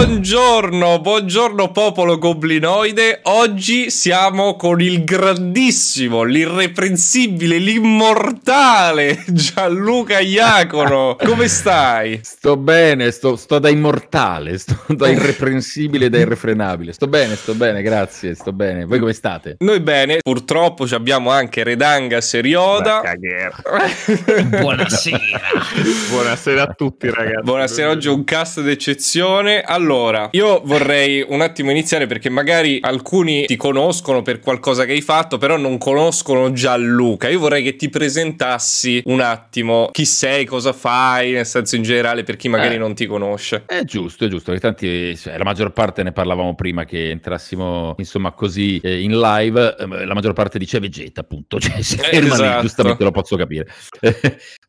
Buongiorno, buongiorno popolo goblinoide. Oggi siamo con il grandissimo, l'irreprensibile, l'immortale Gianluca Iacono. Come stai? Sto bene, sto, sto, da immortale, sto da irreprensibile, da irrefrenabile. Sto bene, sto bene, grazie, sto bene. Voi come state? Noi bene, purtroppo abbiamo anche Redanga Serioda. Buonasera. Buonasera a tutti ragazzi. Buonasera, oggi è un cast d'eccezione. Allora, allora, io vorrei un attimo iniziare perché magari alcuni ti conoscono per qualcosa che hai fatto, però non conoscono Gianluca. Io vorrei che ti presentassi un attimo chi sei, cosa fai, nel senso in generale per chi magari eh, non ti conosce. È giusto, è giusto, perché tanti, cioè, la maggior parte ne parlavamo prima che entrassimo insomma così eh, in live, eh, la maggior parte dice Vegeta, appunto, cioè se eh, ferma esatto. giustamente lo posso capire.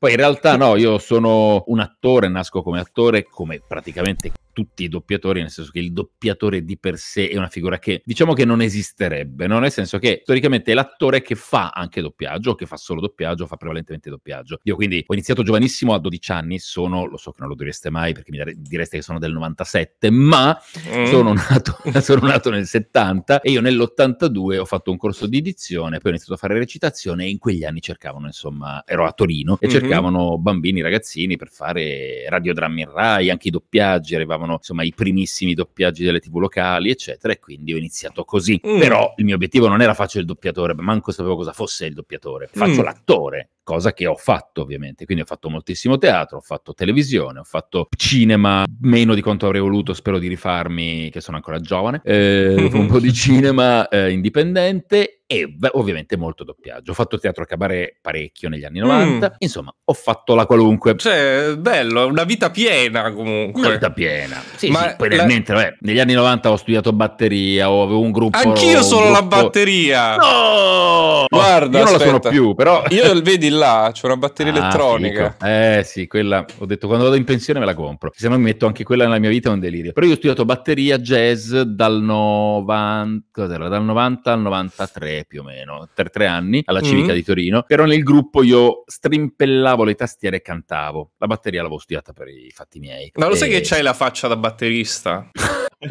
Poi in realtà no, io sono un attore, nasco come attore, come praticamente tutti i doppiatori, nel senso che il doppiatore di per sé è una figura che diciamo che non esisterebbe, no? nel senso che storicamente è l'attore che fa anche doppiaggio, che fa solo doppiaggio, fa prevalentemente doppiaggio. Io quindi ho iniziato giovanissimo a 12 anni, sono, lo so che non lo direste mai perché mi direste che sono del 97, ma mm. sono, nato, sono nato nel 70 e io nell'82 ho fatto un corso di edizione, poi ho iniziato a fare recitazione e in quegli anni cercavano, insomma, ero a Torino e mhm. cercavano impiegavano bambini, ragazzini per fare radiodrammi in Rai, anche i doppiaggi, arrivavano insomma i primissimi doppiaggi delle tv locali, eccetera, e quindi ho iniziato così. Mm. Però il mio obiettivo non era faccio il doppiatore, ma manco sapevo cosa fosse il doppiatore, faccio mm. l'attore, cosa che ho fatto ovviamente, quindi ho fatto moltissimo teatro, ho fatto televisione, ho fatto cinema, meno di quanto avrei voluto, spero di rifarmi, che sono ancora giovane, eh, un po' di cinema eh, indipendente e ovviamente molto doppiaggio. Ho fatto teatro a cabaret parecchio negli anni 90, mm. insomma, ho fatto la qualunque. Cioè, bello, una vita piena comunque. Una vita piena. Sì, Ma sì, poi la... mentre, vabbè, negli anni 90 ho studiato batteria, ho avevo un gruppo Anch'io sono gruppo... la batteria. No! Guarda, io non aspetta. la sono più, però Io vedi là c'è una batteria ah, elettronica. Fico. Eh sì, quella ho detto quando vado in pensione me la compro. Se no mi metto anche quella nella mia vita è un delirio. Però io ho studiato batteria jazz dal 90, cos'era? dal 90 al 93 più o meno, per tre anni alla Civica mm-hmm. di Torino. Però nel gruppo io strimpellavo le tastiere e cantavo. La batteria l'avevo studiata per i fatti miei. Ma lo e... sai che c'hai la faccia da batterista?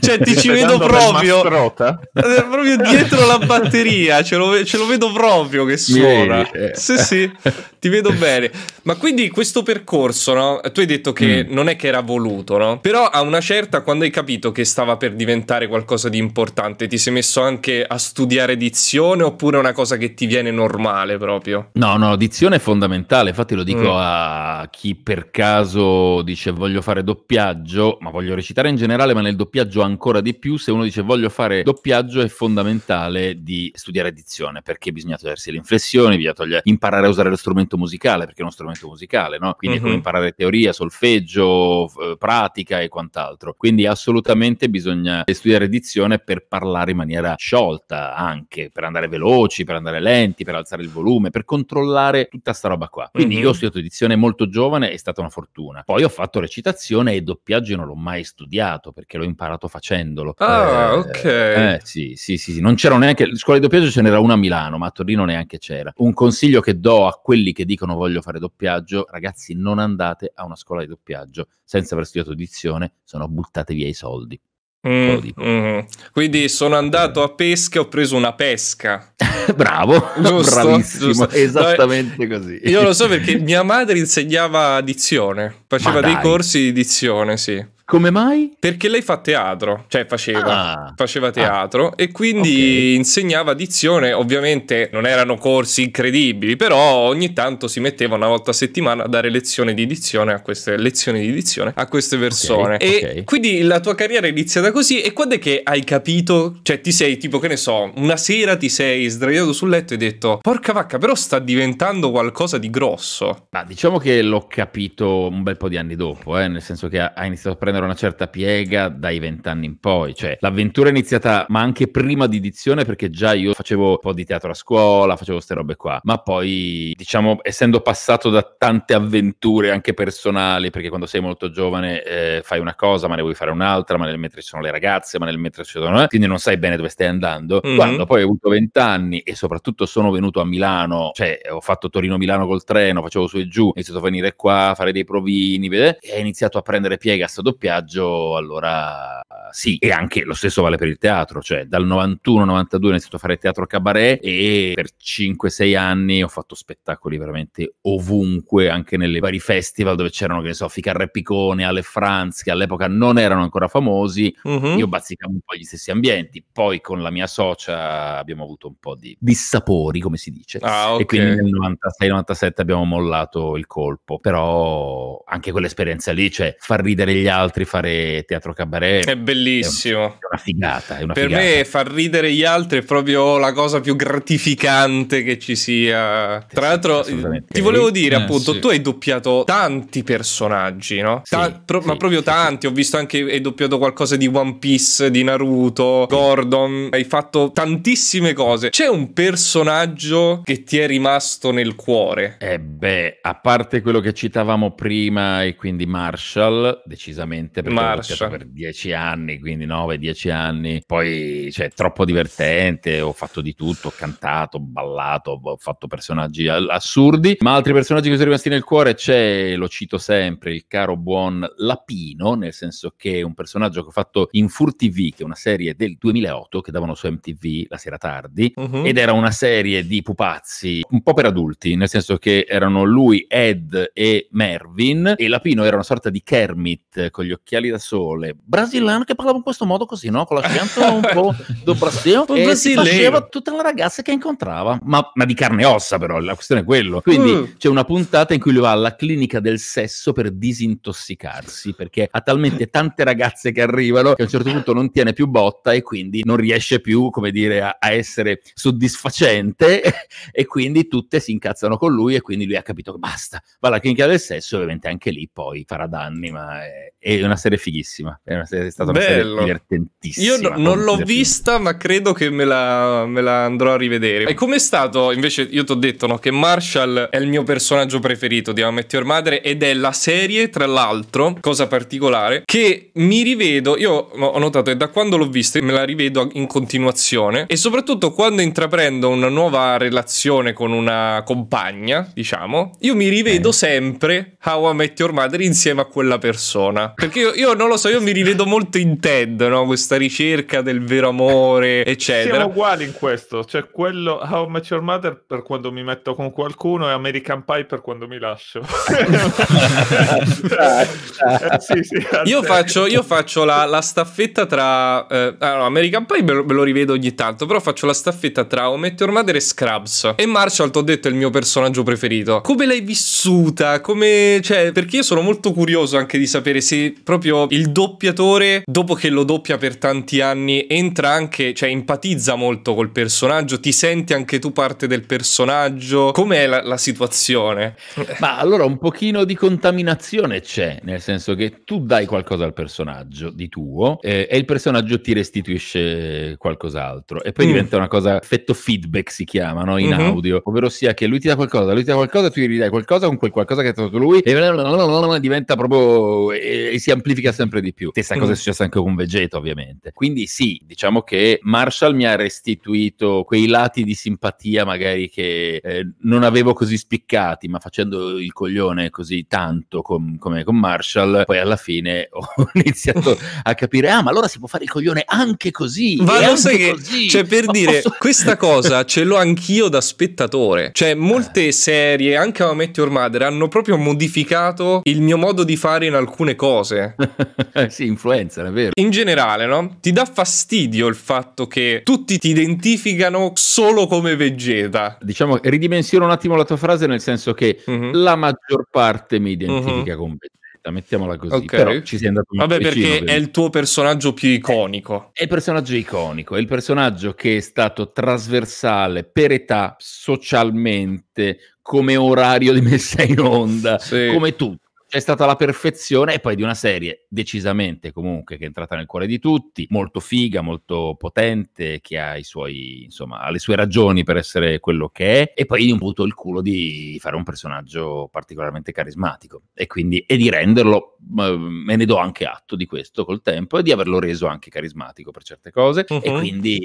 cioè ti ci vedo proprio eh, proprio dietro la batteria ce lo, ce lo vedo proprio che suona eh. sì sì ti vedo bene. Ma quindi questo percorso, no? Tu hai detto che mm. non è che era voluto, no? Però a una certa, quando hai capito che stava per diventare qualcosa di importante, ti sei messo anche a studiare dizione oppure è una cosa che ti viene normale proprio? No, no, dizione è fondamentale. Infatti lo dico mm. a chi per caso dice voglio fare doppiaggio, ma voglio recitare in generale, ma nel doppiaggio ancora di più. Se uno dice voglio fare doppiaggio è fondamentale di studiare dizione perché bisogna togliersi le inflessioni, bisogna togliere, imparare a usare lo strumento strumento musicale, perché è uno strumento musicale, no? Quindi mm-hmm. è come mhm. imparare teoria, solfeggio, eh, pratica e quant'altro. Quindi assolutamente bisogna studiare edizione per parlare in maniera sciolta anche, per andare veloci, per andare lenti, per alzare il volume, per controllare tutta sta roba qua. Quindi mm-hmm. io ho mhm. studiato edizione molto giovane, è stata una fortuna. Poi ho fatto recitazione e doppiaggio non l'ho mai studiato perché l'ho imparato facendolo. Ah, eh, ok. Eh, sì, sì, sì, sì, non c'erano neanche, scuole di doppiaggio ce n'era una a Milano, ma a Torino neanche c'era. Un consiglio che do a quelli che che dicono voglio fare doppiaggio, ragazzi non andate a una scuola di doppiaggio senza aver studiato dizione, sono buttate via i soldi. Mm, mm. Quindi sono andato a pesca e ho preso una pesca. Bravo, giusto, bravissimo, giusto. esattamente no, così. Io lo so perché mia madre insegnava dizione, faceva dei corsi di dizione, sì. Come mai? Perché lei fa teatro, cioè faceva, ah, faceva teatro ah, e quindi okay. insegnava dizione, ovviamente non erano corsi incredibili, però ogni tanto si metteva una volta a settimana a dare lezioni di dizione a queste, di dizione a queste persone. Okay, e okay. quindi la tua carriera è iniziata così e quando è che hai capito, cioè ti sei tipo che ne so, una sera ti sei sdraiato sul letto e hai detto porca vacca, però sta diventando qualcosa di grosso. Ma diciamo che l'ho capito un bel po' di anni dopo, eh, nel senso che hai iniziato a prendere prendere una certa piega dai vent'anni in poi. Cioè, l'avventura è iniziata, ma anche prima di dizione, perché già io facevo un po' di teatro a scuola, facevo queste robe qua. Ma poi, diciamo, essendo passato da tante avventure anche personali, perché quando sei molto giovane eh, fai una cosa, ma ne vuoi fare un'altra, ma nel mentre ci sono le ragazze, ma nel mentre ci sono... Eh, quindi non sai bene dove stai andando. Mm-hmm. Quando poi ho avuto vent'anni e soprattutto sono venuto a Milano, cioè ho fatto Torino-Milano col treno, facevo su e giù, ho iniziato a venire qua, a fare dei provini, vedete? e ho iniziato a prendere piega a sto doppiaggio doppiaggio, allora sì, e anche lo stesso vale per il teatro, cioè dal 91-92 ho iniziato a fare teatro cabaret e per 5-6 anni ho fatto spettacoli veramente ovunque, anche nelle vari festival dove c'erano, che ne so, Ficarre Picone, Ale Franz, che all'epoca non erano ancora famosi, uh-huh. io bazzicavo un po' gli stessi ambienti, poi con la mia socia abbiamo avuto un po' di dissapori, come si dice, ah, okay. e quindi nel 96-97 abbiamo mollato il colpo, però anche quell'esperienza lì, cioè far ridere gli altri, altri fare teatro cabaret. È bellissimo. È una figata. È una per figata. me far ridere gli altri è proprio la cosa più gratificante che ci sia. Sì, Tra l'altro, ti volevo dire, eh, appunto, sì. tu hai doppiato tanti personaggi, no? Sì, Ta pro ma proprio tanti. Ho visto anche, hai doppiato qualcosa di One Piece, di Naruto, Gordon. Hai fatto tantissime cose. C'è un personaggio che ti è rimasto nel cuore? Eh beh, a parte quello che citavamo prima e quindi Marshall, decisamente veramente perché Marcia. per dieci anni, quindi nove, dieci anni, poi cioè, troppo divertente, ho fatto di tutto, ho cantato, ho ballato, ho fatto personaggi assurdi, ma altri personaggi che sono rimasti nel cuore c'è, lo cito sempre, il caro buon Lapino, nel senso che è un personaggio che ho fatto in Fur TV, che è una serie del 2008 che davano su MTV la sera tardi, uh-huh. ed era una serie di pupazzi un po' per adulti, nel senso che erano lui, Ed e Mervin, e Lapino era una sorta di Kermit con gli occhiali da sole, brasiliano che parlava in questo modo così, no? Con l'accento un po' do Brasil, e brasileiro. faceva tutte le ragazze che incontrava, ma, ma, di carne e ossa però, la questione è quello. Quindi mm. c'è una puntata in cui lui va alla clinica del sesso per disintossicarsi, perché ha talmente tante ragazze che arrivano che a un certo punto non tiene più botta e quindi non riesce più, come dire, a, a essere soddisfacente e quindi tutte si incazzano con lui e quindi lui ha capito che basta, va alla clinica del sesso e ovviamente anche lì poi farà danni, ma è, è una serie fighissima, è, una serie, è stata Bello. una serie divertentissima. Io no, non l'ho vista, ma credo che me la, me la andrò a rivedere. E com'è stato, invece, io ti ho detto no, che Marshall è il mio personaggio preferito di Amet Your Madre ed è la serie, tra l'altro, cosa particolare, che mi rivedo, io ho notato che da quando l'ho vista me la rivedo in continuazione e soprattutto quando intraprendo una nuova relazione con una compagna, diciamo, io mi rivedo eh. sempre How I Met Your Mother insieme a quella persona. Perché perché io, io, non lo so, io mi rivedo molto in Ted, no? Questa ricerca del vero amore, eccetera. Siamo uguali in questo. Cioè, quello How I Your Mother per quando mi metto con qualcuno e American Pie per quando mi lascio. Eh, sì, sì, io, faccio, io faccio la, la staffetta tra... Eh, allora, ah, American Pie me lo, rivedo ogni tanto, però faccio la staffetta tra How I Your Mother e Scrubs. E Marshall, ti ho detto, è il mio personaggio preferito. Come l'hai vissuta? Come... Cioè, perché io sono molto curioso anche di sapere se proprio il doppiatore, dopo che lo doppia per tanti anni, entra anche, cioè empatizza molto col personaggio, ti senti anche tu parte del personaggio. Com'è la, la situazione? Ma allora un pochino di contaminazione c'è, nel senso che tu dai qualcosa al personaggio di tuo eh, e il personaggio ti restituisce qualcos'altro e poi mm. diventa una cosa effetto feedback si chiama, no? In mm-hmm. audio, ovvero sia che lui ti dà qualcosa, lui ti dà qualcosa, tu gli dai qualcosa con quel qualcosa che ha dato lui e diventa proprio eh, si amplifica sempre di più. Stessa mm. cosa è successa anche con Vegeta, ovviamente. Quindi sì, diciamo che Marshall mi ha restituito quei lati di simpatia magari che eh, non avevo così spiccati, ma facendo il coglione così tanto com- come con Marshall, poi alla fine ho iniziato a capire, ah ma allora si può fare il coglione anche così. Ma lo sai che, cioè per dire, posso... questa cosa ce l'ho anch'io da spettatore. Cioè molte eh. serie, anche a Meteor Mother, hanno proprio modificato il mio modo di fare in alcune cose cose. sì, influencer, è vero. In generale, no? Ti dà fastidio il fatto che tutti ti identificano solo come Vegeta. Diciamo, ridimensiono un attimo la tua frase nel senso che uh-huh. la maggior parte mi identifica uh-huh. con Vegeta mettiamola così. Okay. Però ci si è andato Vabbè, vicino, perché ovviamente. è il tuo personaggio più iconico. È il personaggio iconico, è il personaggio che è stato trasversale per età, socialmente, come orario di messa in onda, sì. come tutto c'è stata la perfezione e poi di una serie decisamente comunque che è entrata nel cuore di tutti, molto figa, molto potente, che ha, suoi, insomma, ha le sue ragioni per essere quello che è e poi ho avuto il culo di fare un personaggio particolarmente carismatico e quindi e di renderlo ehm, me ne do anche atto di questo col tempo e di averlo reso anche carismatico per certe cose uh-huh. e mhm. quindi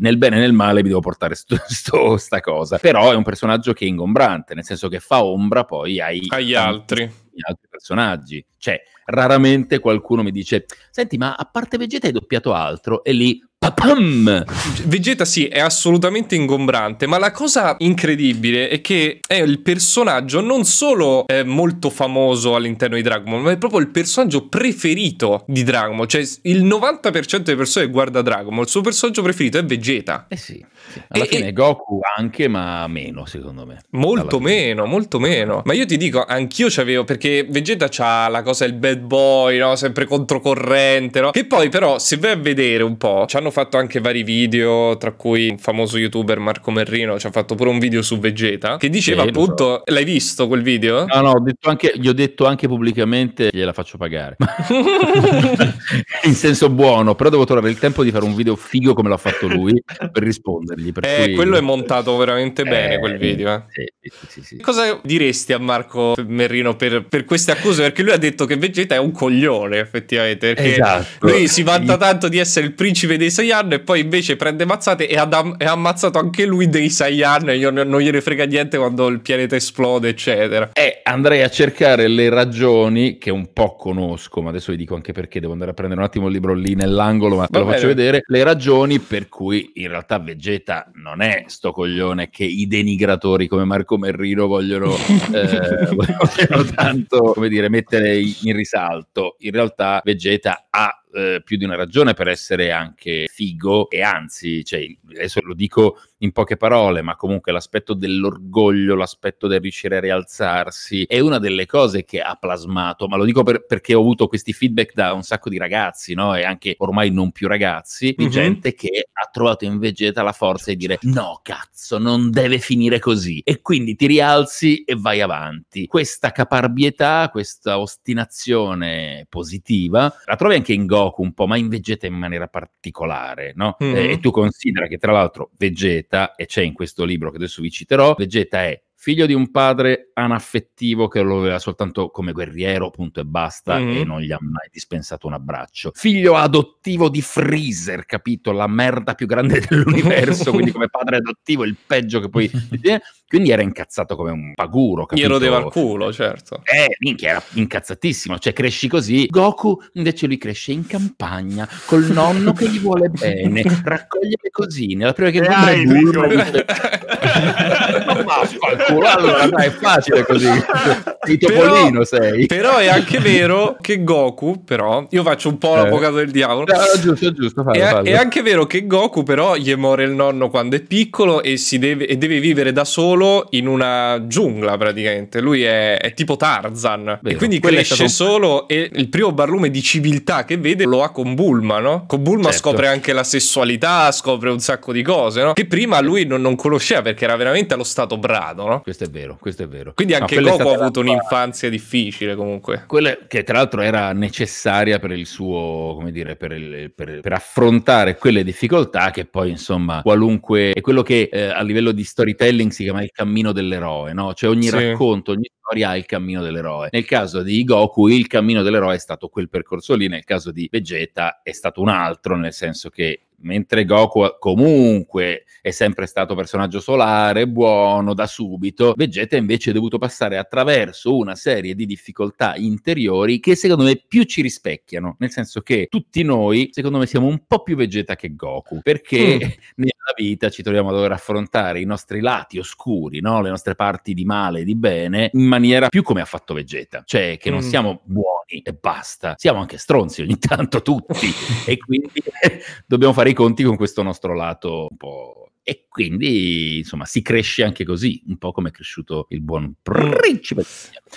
nel bene e nel male mi devo portare sto, sto, sta cosa, però è un personaggio che è ingombrante, nel senso che fa ombra poi ai, agli altri tantissimi altri personaggi. Cioè, raramente qualcuno mi dice, senti, ma a parte Vegeta hai doppiato altro? E lì Papam! Vegeta sì, è assolutamente ingombrante, ma la cosa incredibile è che è il personaggio non solo è eh, molto famoso all'interno di Dragon Ball, ma è proprio il personaggio preferito di Dragon Ball. Cioè il 90% delle persone guarda Dragon Ball, il suo personaggio preferito è Vegeta. Eh sì, sì. alla e, fine e... Goku anche, ma meno secondo me. Molto meno, molto meno. Ma io ti dico, anch'io c'avevo, perché Vegeta c'ha la cosa il bad boy, no? Sempre controcorrente, no? Che poi però, se vai a vedere un po', ci hanno fatto anche vari video, tra cui un famoso youtuber Marco Merrino ci ha fatto pure un video su Vegeta, che diceva sì, appunto, so. l'hai visto quel video? No, no, ho detto anche, gli ho detto anche pubblicamente, gliela faccio pagare. In senso buono, però devo trovare il tempo di fare un video figo come l'ha fatto lui per rispondergli. Per eh, cui... quello è montato veramente eh, bene eh, quel video. Eh. Sì, sì, sì, Cosa diresti a Marco Merrino per, per, queste accuse? Perché lui ha detto che Vegeta è un coglione, effettivamente. Esatto. Lui si vanta tanto di essere il principe dei Saiyan e poi invece prende mazzate e, ha ammazzato anche lui dei Saiyan e non, non gliene frega niente quando il pianeta esplode, eccetera. E eh, andrei a cercare le ragioni che un po' conosco, ma adesso vi dico anche perché devo andare a prendere un attimo il libro lì nell'angolo, ma ve lo faccio vedere, le ragioni per cui in realtà Vegeta non è sto coglione che i denigratori come Marco Merrino vogliono, eh, vogliono tanto, come dire, mettere in risalto. In realtà Vegeta ha eh, più di una ragione per essere anche figo e anzi, cioè, adesso lo dico in poche parole, ma comunque l'aspetto dell'orgoglio, l'aspetto del riuscire a rialzarsi, è una delle cose che ha plasmato, ma lo dico per, perché ho avuto questi feedback da un sacco di ragazzi, no? e anche ormai non più ragazzi, di mm-hmm. gente che ha trovato in Vegeta la forza di dire no cazzo, non deve finire così, e quindi ti rialzi e vai avanti. Questa caparbietà, questa ostinazione positiva, la trovi anche in Goku un po', ma in Vegeta in maniera particolare, no? Mm-hmm. e tu considera che tra l'altro Vegeta Vegeta e c'è in questo libro che adesso vi citerò, Vegeta è figlio di un padre anaffettivo che lo aveva soltanto come guerriero, punto e basta, mm-hmm. e non gli ha mai dispensato un abbraccio. Figlio adottivo di Freezer, capito? La merda più grande dell'universo, quindi come padre adottivo il peggio che puoi... Quindi era incazzato come un paguro, capito? Gli rodeva il culo, certo. Eh, minchia, era incazzatissimo, cioè cresci così. Goku invece lui cresce in campagna, col nonno che gli vuole bene, raccoglie le cosine, la prima che... Dai, allora dai, è facile così. Il topolino però, sei. Però è anche vero che Goku, però, io faccio un po' eh. l'avvocato del diavolo. Eh, giusto, giusto, fallo, è, fallo. è, anche vero che Goku, però, gli muore il nonno quando è piccolo e, si deve, e deve, vivere da solo in una giungla praticamente. Lui è, è tipo Tarzan. Vero. E quindi Quello cresce solo e il primo barlume di civiltà che vede lo ha con Bulma, no? Con Bulma certo. scopre anche la sessualità, scopre un sacco di cose, no? Che prima lui non, non conosceva perché era veramente allo stato stato brado, no? Questo è vero, questo è vero. Quindi anche no, Goku ha avuto un'infanzia difficile comunque. Quella che tra l'altro era necessaria per il suo, come dire, per, il, per, per affrontare quelle difficoltà che poi insomma qualunque... è quello che eh, a livello di storytelling si chiama il cammino dell'eroe, no? Cioè ogni sì. racconto, ogni storia ha il cammino dell'eroe. Nel caso di Goku il cammino dell'eroe è stato quel percorso lì, nel caso di Vegeta è stato un altro, nel senso che mentre Goku comunque è sempre stato personaggio solare, buono da subito, Vegeta invece è dovuto passare attraverso una serie di difficoltà interiori che secondo me più ci rispecchiano, nel senso che tutti noi secondo me siamo un po' più Vegeta che Goku, perché mm. nella vita ci troviamo a dover affrontare i nostri lati oscuri, no? le nostre parti di male e di bene, in maniera più come ha fatto Vegeta, cioè che non mm. siamo buoni e basta, siamo anche stronzi ogni tanto tutti e quindi dobbiamo fare fare i conti con questo nostro lato un po' e quindi insomma si cresce anche così, un po' come è cresciuto il buon principe.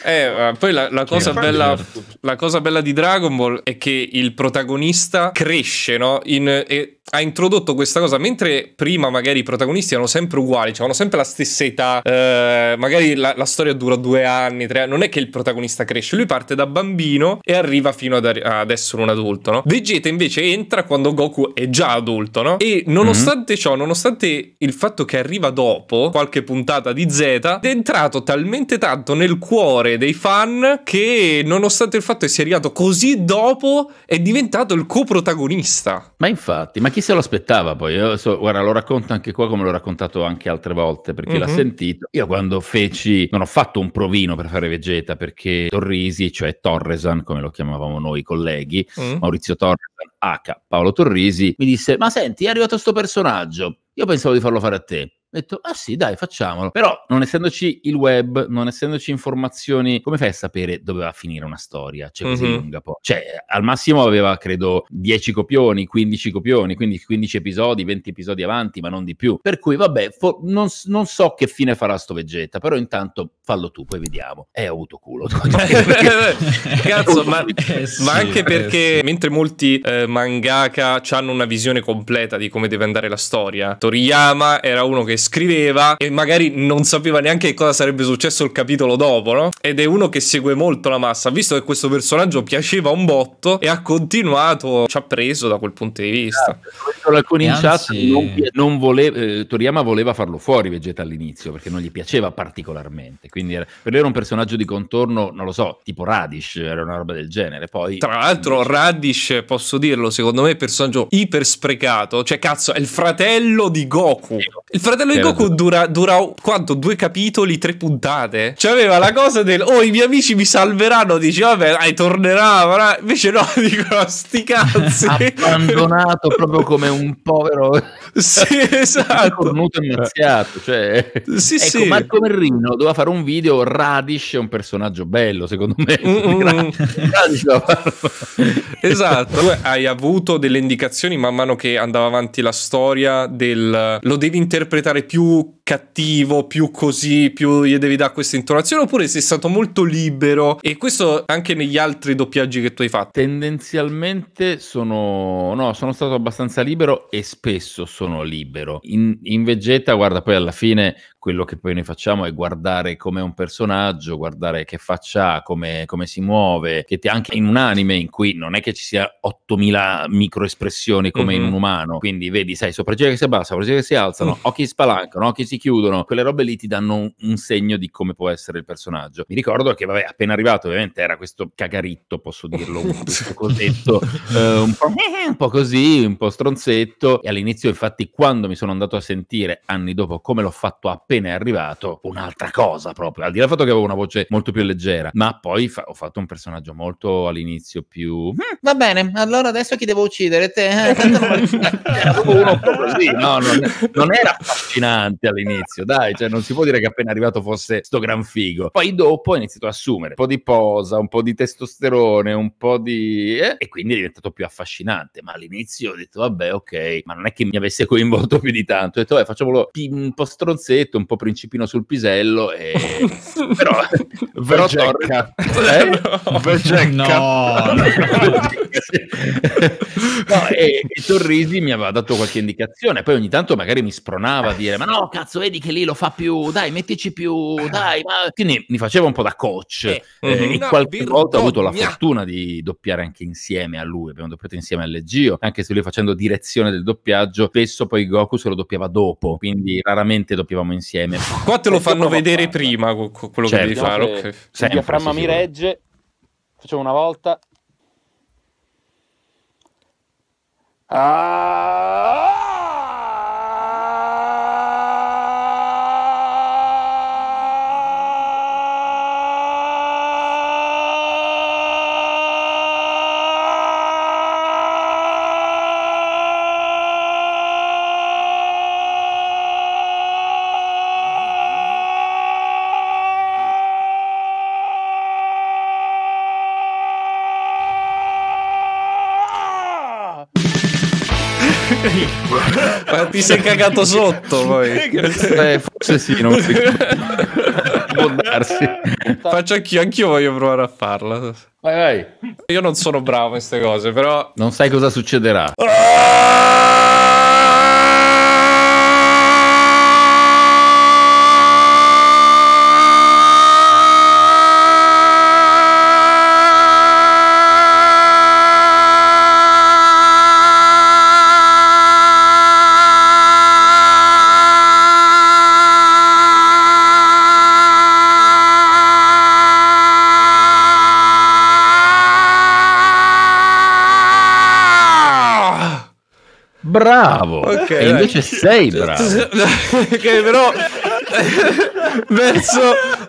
Eh, poi la, la, cosa bella, certo. la, cosa bella, di Dragon Ball è che il protagonista cresce, no? In, eh, ha introdotto questa cosa, mentre prima magari i protagonisti erano sempre uguali, cioè avevano sempre la stessa età, eh, magari la, la, storia dura due anni, tre anni, non è che il protagonista cresce, lui parte da bambino e arriva fino ad, ad essere un adulto, no? Vegeta invece entra quando Goku è già adulto, no? E mm-hmm. nonostante mm-hmm. ciò, nonostante il fatto che arriva dopo qualche puntata di Z è entrato talmente tanto nel cuore dei fan che nonostante il fatto che sia arrivato così dopo è diventato il coprotagonista. Ma infatti, ma chi se lo aspettava poi? So, guarda, lo racconto anche qua come l'ho raccontato anche altre volte perché mm-hmm. l'ha mhm. sentito. Io quando feci, non ho fatto un provino per fare Vegeta perché Torrisi, cioè Torresan come lo chiamavamo noi colleghi, mm. Maurizio Torresan H. Paolo Torrisi mi disse: Ma senti, è arrivato questo personaggio io pensavo di farlo fare a te. Ho detto, ah sì, dai, facciamolo. Però, non essendoci il web, non essendoci informazioni, come fai a sapere dove va a finire una storia? Cioè, così mm-hmm. lunga poi. Cioè, al massimo aveva, credo, 10 copioni, 15 copioni, quindi 15 episodi, 20 episodi avanti, ma non di più. Per cui, vabbè, fo- non, non so che fine farà sto Vegeta, però intanto fallo tu, poi vediamo. Cioè, e eh, ho avuto culo. Cazzo, ma, eh, sì, ma, anche eh, perché sì. mentre molti eh, mangaka hanno una visione completa di come deve andare la storia, Toriyama era uno che scriveva e magari non sapeva neanche cosa sarebbe successo il capitolo dopo, no? Ed è uno che segue molto la massa, visto che questo personaggio piaceva un botto e ha continuato, ci ha preso da quel punto di vista. Esatto, alcuni in chat non, non voleva, eh, Toriyama voleva farlo fuori Vegeta all'inizio perché non gli piaceva particolarmente. Quindi quindi era, per lui era un personaggio di contorno, non lo so, tipo Radish, era una roba del genere. Poi, Tra l'altro, Radish, posso dirlo, secondo me è un personaggio iper sprecato. Cioè, cazzo, è il fratello di Goku. Il fratello di Goku dura, dura quanto? Due capitoli, tre puntate? Cioè, aveva la cosa del oh, i miei amici mi salveranno. Dice, vabbè, dai, tornerà. Però... Invece, no, dicono, sti cazzi. Abbandonato proprio come un povero. sì, esatto. Cornuto e mazziato. Cioè, sì, ecco, sì. Marco Merrino doveva fare un video video Radish è un personaggio bello, secondo me. Mm, mm, mm. esatto, hai avuto delle indicazioni man mano che andava avanti la storia del lo devi interpretare più cattivo, più così, più gli devi dare questa intonazione, oppure sei stato molto libero e questo anche negli altri doppiaggi che tu hai fatto? Tendenzialmente sono, no, sono stato abbastanza libero e spesso sono libero. In, in Vegeta, guarda, poi alla fine quello che poi noi facciamo è guardare come è un personaggio, guardare che faccia ha, come, come, si muove, che ti, anche in un anime in cui non è che ci sia 8000 microespressioni come mm-hmm. in mhm. un umano, quindi vedi, sai, sopracciglia che si abbassa, sopracciglia che si alzano, mm. occhi spalancano, occhi si chiudono, quelle robe lì ti danno un, segno di come può essere il personaggio. Mi ricordo che, vabbè, appena arrivato, ovviamente era questo cagaritto, posso dirlo, questo cosetto, eh, un, po', eh, un po' così, un po' stronzetto. E all'inizio, infatti, quando mi sono andato a sentire anni dopo come l'ho fatto appena è arrivato, un'altra cosa proprio. Al di là del fatto che avevo una voce molto più leggera, ma poi fa- ho fatto un personaggio molto all'inizio più. Mm, va bene, allora adesso chi devo uccidere? Te. Eh, era proprio uno così, no, non, non era affascinante all'inizio all'inizio, dai, cioè non si può dire che appena arrivato fosse sto gran figo. Poi dopo ha iniziato a assumere un po' di posa, un po' di testosterone, un po' di... Eh, e quindi è diventato più affascinante, ma all'inizio ho detto vabbè ok, ma non è che mi avesse coinvolto più di tanto, ho detto vabbè facciamolo un po' stronzetto, un po' principino sul pisello, e... però... però Torres... Eh? eh? No. no, no. no e, e Torrisi mi aveva dato qualche indicazione, poi ogni tanto magari mi spronava a dire ma no cazzo cazzo, vedi che lì lo fa più, dai, mettici più, eh. dai. Ma... Quindi mi faceva un po' da coach eh, eh, e mm-hmm. qualche birdonia. volta ho avuto la fortuna di doppiare anche insieme a lui, abbiamo doppiato insieme all'Egio, anche se lui facendo direzione del doppiaggio, spesso poi Goku se lo doppiava dopo, quindi raramente doppiavamo insieme. Qua te lo fanno vedere fare. prima quello certo, che devi fare. Che, okay. il diaframma mi regge, facevo una volta. Ah! Ma ti sei cagato sotto poi. Eh, eh forse sì, non si può darsi. Faccio anch'io, anch'io voglio provare a farla. Vai, vai. Io non sono bravo in queste cose, però... Non sai cosa succederà. Ah! bravo. Okay, e invece sei bravo. che però verso,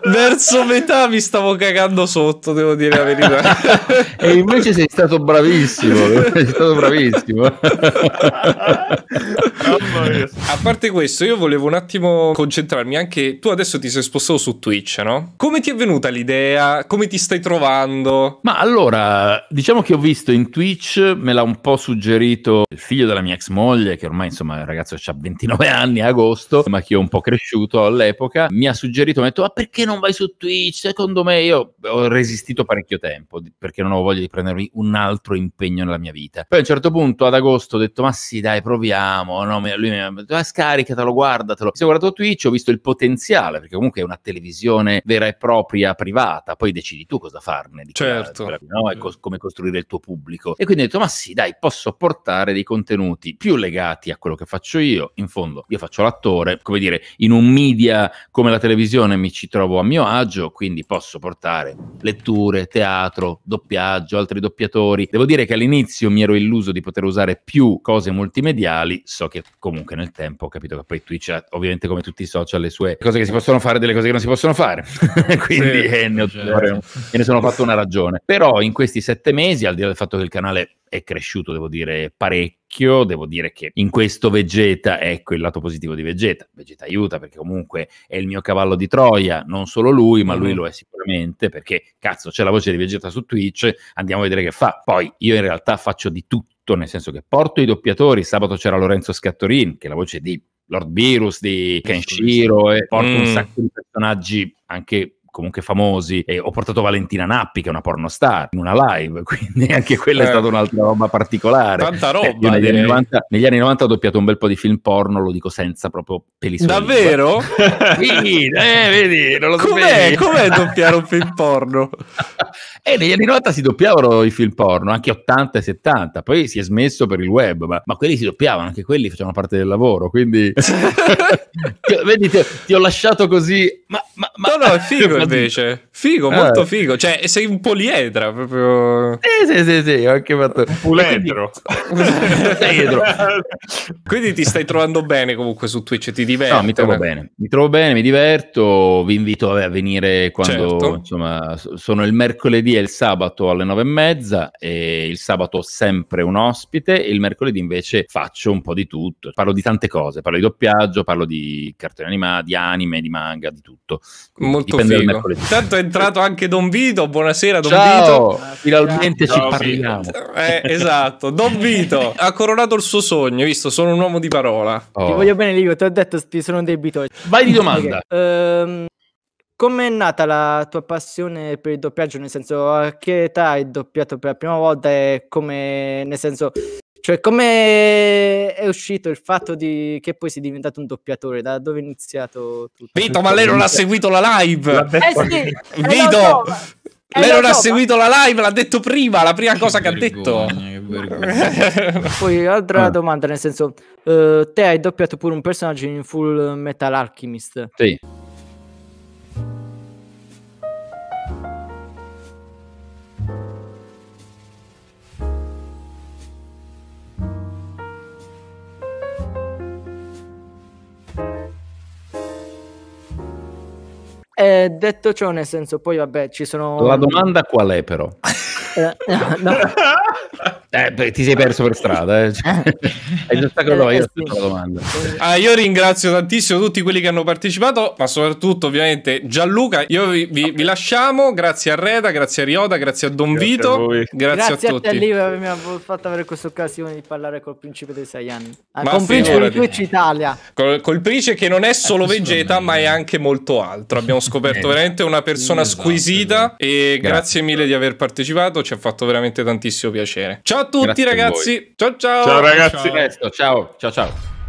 verso, metà mi stavo cagando sotto, devo dire la verità. e invece sei stato bravissimo. Sei stato bravissimo. A parte questo, io volevo un attimo concentrarmi anche. Tu adesso ti sei spostato su Twitch, no? Come ti è venuta l'idea? Come ti stai trovando? Ma allora, diciamo che ho visto in Twitch, me l'ha un po' suggerito il figlio della mia ex moglie, che ormai insomma il ragazzo ha 29 anni a agosto, ma che ho un po' cresciuto all'epoca, mi ha suggerito, mi ha detto, ma perché non vai su Twitch? Secondo me io ho resistito parecchio tempo perché non avevo voglia di prendermi un altro impegno nella mia vita. Poi a un certo punto ad agosto ho detto, ma sì dai, proviamo. No, lui mi ha detto, ah, scaricatelo, guardatelo. Mi sono guardato Twitch, ho visto il potenziale, perché comunque è una televisione vera e propria, privata, poi decidi tu cosa farne. Di certo. Quella, no? E co- come costruire il tuo pubblico. E quindi ho detto, ma sì dai, posso portare dei contenuti più legati a quello che faccio io. In fondo, io faccio l'attore, come dire, in un media media come la televisione mi ci trovo a mio agio, quindi posso portare letture, teatro, doppiaggio, altri doppiatori. Devo dire che all'inizio mi ero illuso di poter usare più cose multimediali, so che comunque nel tempo ho capito che poi Twitch ha ovviamente come tutti i social le sue cose che si possono fare e delle cose che non si possono fare, quindi sì, eh, ne, certo. ne sono fatto una ragione. Però in questi sette mesi, al di là del fatto che il canale è cresciuto, devo dire, parecchio, parecchio, devo dire che in questo Vegeta, ecco il lato positivo di Vegeta, Vegeta aiuta perché comunque è il mio cavallo di Troia, non solo lui, ma lui mm-hmm. lo è sicuramente perché cazzo c'è la voce di Vegeta su Twitch, andiamo a vedere che fa. Poi io in realtà faccio di tutto, nel senso che porto i doppiatori, sabato c'era Lorenzo Scattorin, che è la voce di Lord Virus, di Kenshiro, e porto mm. un sacco di personaggi anche comunque famosi. E ho portato Valentina Nappi, che è una pornostar, in una live, quindi anche quella eh. è certo. stata un'altra roba particolare. Tanta eh, roba. Eh, negli, anni 90, negli, anni 90, ho doppiato un bel po' di film porno, lo dico senza proprio pelisson. Davvero? sì, eh, vedi, non lo com'è, com'è doppiare un film porno? e eh, negli anni 90 si doppiavano i film porno, anche 80 e 70, poi si è smesso per il web, ma, ma quelli si doppiavano, anche quelli facevano parte del lavoro, quindi... ti, vedi, ti, ti, ho lasciato così... Ma, ma, ma... No, no, figo, cioè, invece. Figo, ah, molto figo. Cioè, sei un poliedra proprio. Sì, sì, sì, sì ho anche fatto. Puledro. Quindi ti stai trovando bene comunque su Twitch, ti diverto. No, mi trovo bene. Mi trovo bene, mi diverto. Vi invito a venire quando certo. insomma sono il mercoledì e il sabato alle nove e mezza. E il sabato ho sempre un ospite. E il mercoledì invece faccio un po' di tutto. Parlo di tante cose, parlo di doppiaggio, parlo di cartoni animati, di anime, di manga, di tutto. Molto bene mercoledì. Tanto è entrato anche Don Vito. Buonasera, Don Ciao. Vito. Finalmente Ciao, ci parliamo. Eh, esatto, Don Vito ha coronato il suo sogno. Visto, sono un uomo di parola. Oh. Ti voglio bene, Ligo. Ti ho detto, ti sono un debito. Vai di domanda. Okay. Um, ehm, Com'è nata la tua passione per il doppiaggio? Nel senso, a che età hai doppiato per la prima volta? E come, nel senso, cioè, come è uscito il fatto di... che poi sei diventato un doppiatore? Da dove è iniziato tutto? Vito, ma lei non ha seguito la live! La eh sì, Vito! lei non ha seguito la live, l'ha detto prima, la prima che cosa vergogna, che ha detto. Che Poi altra ah. domanda, nel senso, uh, te hai doppiato pure un personaggio in Full Metal Alchemist. Sì. Eh, detto ciò, nel senso, poi vabbè, ci sono... La domanda qual è però? Eh, no, no. Eh, ti sei perso per strada, eh. cioè, hai già staccato eh, io sì. la domanda. Ah, io ringrazio tantissimo tutti quelli che hanno partecipato, ma soprattutto ovviamente Gianluca. Io vi, vi, vi lasciamo, grazie a Reda, grazie a Riota, grazie a Don grazie Vito, a grazie, grazie, a tutti. Grazie a te Liva mi ha fatto avere questa occasione di parlare col principe dei sei anni. Ah, con principe di Twitch Italia. Col, col principe che non è solo Vegeta, ma è anche molto altro. Abbiamo scoperto eh, veramente una persona esatto, squisita esatto. e grazie. grazie mille di aver partecipato, ci ha fatto veramente tantissimo piacere. Ciao a tutti Grazie ragazzi. A ciao ciao. Ciao ragazzi. ciao ciao ciao.